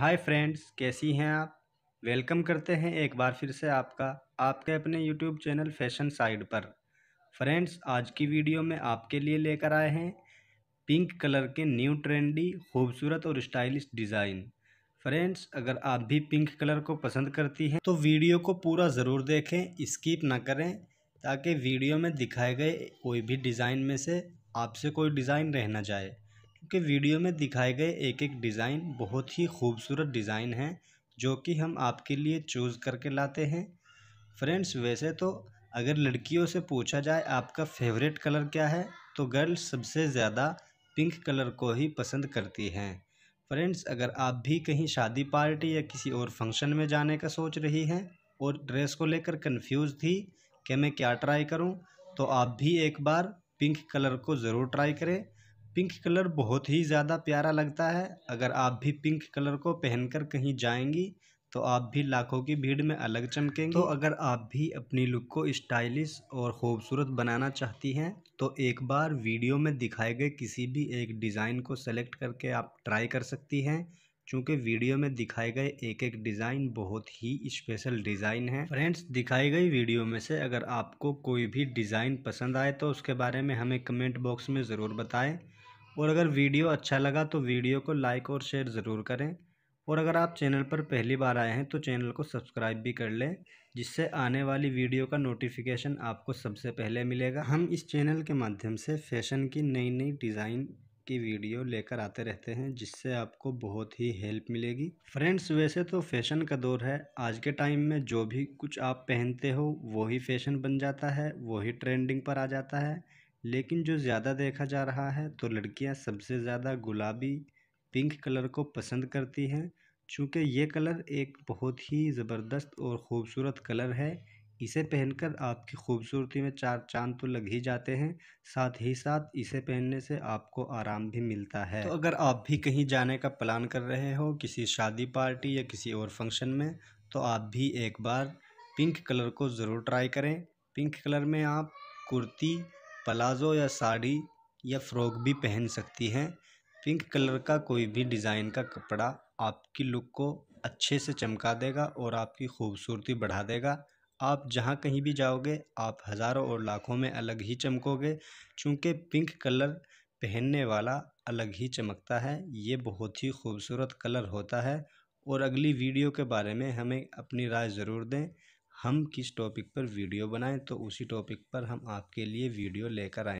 hi friends कैसी हैं आप वेलकम करते हैं एक बार फिर से आपका आपके अपने यूट्यूब चैनल फैशन साइड पर फ्रेंड्स आज की वीडियो में आपके लिए लेकर आए हैं पिंक कलर के न्यू ट्रेंडी खूबसूरत और स्टाइलिश डिज़ाइन फ्रेंड्स अगर आप भी पिंक कलर को पसंद करती हैं तो वीडियो को पूरा ज़रूर देखें स्कीप ना करें ताकि वीडियो में दिखाए गए कोई भी डिज़ाइन में से आपसे कोई डिज़ाइन रहना जाए के वीडियो में दिखाए गए एक एक डिज़ाइन बहुत ही खूबसूरत डिज़ाइन है जो कि हम आपके लिए चूज़ करके लाते हैं फ्रेंड्स वैसे तो अगर लड़कियों से पूछा जाए आपका फेवरेट कलर क्या है तो गर्ल्स सबसे ज़्यादा पिंक कलर को ही पसंद करती हैं फ्रेंड्स अगर आप भी कहीं शादी पार्टी या किसी और फंक्शन में जाने का सोच रही हैं और ड्रेस को लेकर कन्फ्यूज़ थी कि मैं क्या ट्राई करूं तो आप भी एक बार पिंक कलर को ज़रूर ट्राई करें पिंक कलर बहुत ही ज़्यादा प्यारा लगता है अगर आप भी पिंक कलर को पहनकर कहीं जाएंगी तो आप भी लाखों की भीड़ में अलग चमकेंगे तो अगर आप भी अपनी लुक को स्टाइलिश और ख़ूबसूरत बनाना चाहती हैं तो एक बार वीडियो में दिखाए गए किसी भी एक डिज़ाइन को सेलेक्ट करके आप ट्राई कर सकती हैं क्योंकि वीडियो में दिखाए गए एक एक डिज़ाइन बहुत ही स्पेशल डिज़ाइन है फ्रेंड्स दिखाई गई वीडियो में से अगर आपको कोई भी डिज़ाइन पसंद आए तो उसके बारे में हमें कमेंट बॉक्स में ज़रूर बताएं और अगर वीडियो अच्छा लगा तो वीडियो को लाइक और शेयर ज़रूर करें और अगर आप चैनल पर पहली बार आए हैं तो चैनल को सब्सक्राइब भी कर लें जिससे आने वाली वीडियो का नोटिफिकेशन आपको सबसे पहले मिलेगा हम इस चैनल के माध्यम से फैशन की नई नई डिज़ाइन की वीडियो लेकर आते रहते हैं जिससे आपको बहुत ही हेल्प मिलेगी फ्रेंड्स वैसे तो फैशन का दौर है आज के टाइम में जो भी कुछ आप पहनते हो वही फैशन बन जाता है वही ट्रेंडिंग पर आ जाता है लेकिन जो ज़्यादा देखा जा रहा है तो लड़कियां सबसे ज़्यादा गुलाबी पिंक कलर को पसंद करती हैं चूँकि ये कलर एक बहुत ही ज़बरदस्त और ख़ूबसूरत कलर है इसे पहनकर आपकी खूबसूरती में चार चांद तो लग ही जाते हैं साथ ही साथ इसे पहनने से आपको आराम भी मिलता है तो अगर आप भी कहीं जाने का प्लान कर रहे हो किसी शादी पार्टी या किसी और फंक्शन में तो आप भी एक बार पिंक कलर को ज़रूर ट्राई करें पिंक कलर में आप कुर्ती पलाज़ो या साड़ी या फ़्रॉक भी पहन सकती हैं पिंक कलर का कोई भी डिज़ाइन का कपड़ा आपकी लुक को अच्छे से चमका देगा और आपकी खूबसूरती बढ़ा देगा आप जहाँ कहीं भी जाओगे आप हज़ारों और लाखों में अलग ही चमकोगे चूँकि पिंक कलर पहनने वाला अलग ही चमकता है ये बहुत ही खूबसूरत कलर होता है और अगली वीडियो के बारे में हमें अपनी राय ज़रूर दें हम किस टॉपिक पर वीडियो बनाएं तो उसी टॉपिक पर हम आपके लिए वीडियो लेकर आए